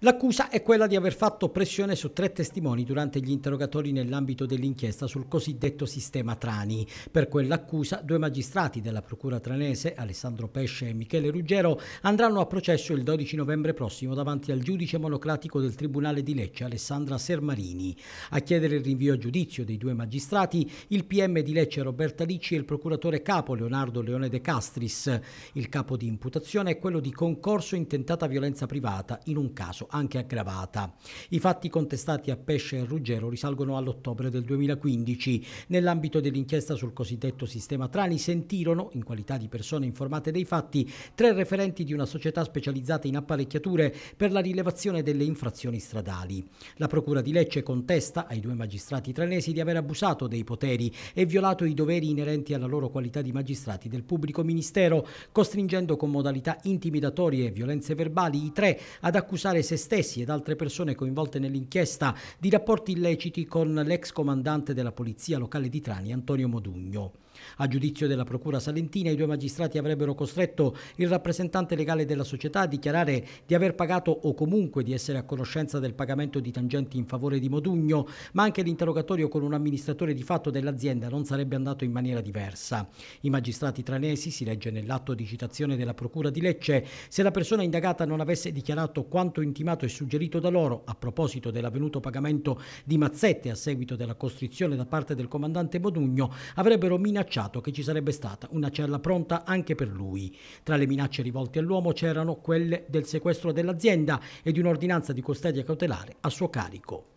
L'accusa è quella di aver fatto pressione su tre testimoni durante gli interrogatori nell'ambito dell'inchiesta sul cosiddetto sistema Trani. Per quell'accusa due magistrati della procura tranese, Alessandro Pesce e Michele Ruggero, andranno a processo il 12 novembre prossimo davanti al giudice monocratico del Tribunale di Lecce, Alessandra Sermarini. A chiedere il rinvio a giudizio dei due magistrati, il PM di Lecce Roberta Licci e il procuratore capo Leonardo Leone De Castris. Il capo di imputazione è quello di concorso in tentata violenza privata in un caso anche aggravata. I fatti contestati a Pesce e Ruggero risalgono all'ottobre del 2015. Nell'ambito dell'inchiesta sul cosiddetto sistema Trani sentirono, in qualità di persone informate dei fatti, tre referenti di una società specializzata in apparecchiature per la rilevazione delle infrazioni stradali. La Procura di Lecce contesta ai due magistrati tranesi di aver abusato dei poteri e violato i doveri inerenti alla loro qualità di magistrati del pubblico ministero, costringendo con modalità intimidatorie e violenze verbali i tre ad accusare se se stessi ed altre persone coinvolte nell'inchiesta di rapporti illeciti con l'ex comandante della polizia locale di Trani, Antonio Modugno. A giudizio della Procura salentina, i due magistrati avrebbero costretto il rappresentante legale della società a dichiarare di aver pagato o comunque di essere a conoscenza del pagamento di tangenti in favore di Modugno, ma anche l'interrogatorio con un amministratore di fatto dell'azienda non sarebbe andato in maniera diversa. I magistrati tranesi, si legge nell'atto di citazione della Procura di Lecce, se la persona indagata non avesse dichiarato quanto intimato e suggerito da loro a proposito dell'avvenuto pagamento di mazzette a seguito della costrizione da parte del comandante Modugno, avrebbero minacciato minacciato che ci sarebbe stata una cella pronta anche per lui. Tra le minacce rivolte all'uomo c'erano quelle del sequestro dell'azienda e di un'ordinanza di custodia cautelare a suo carico.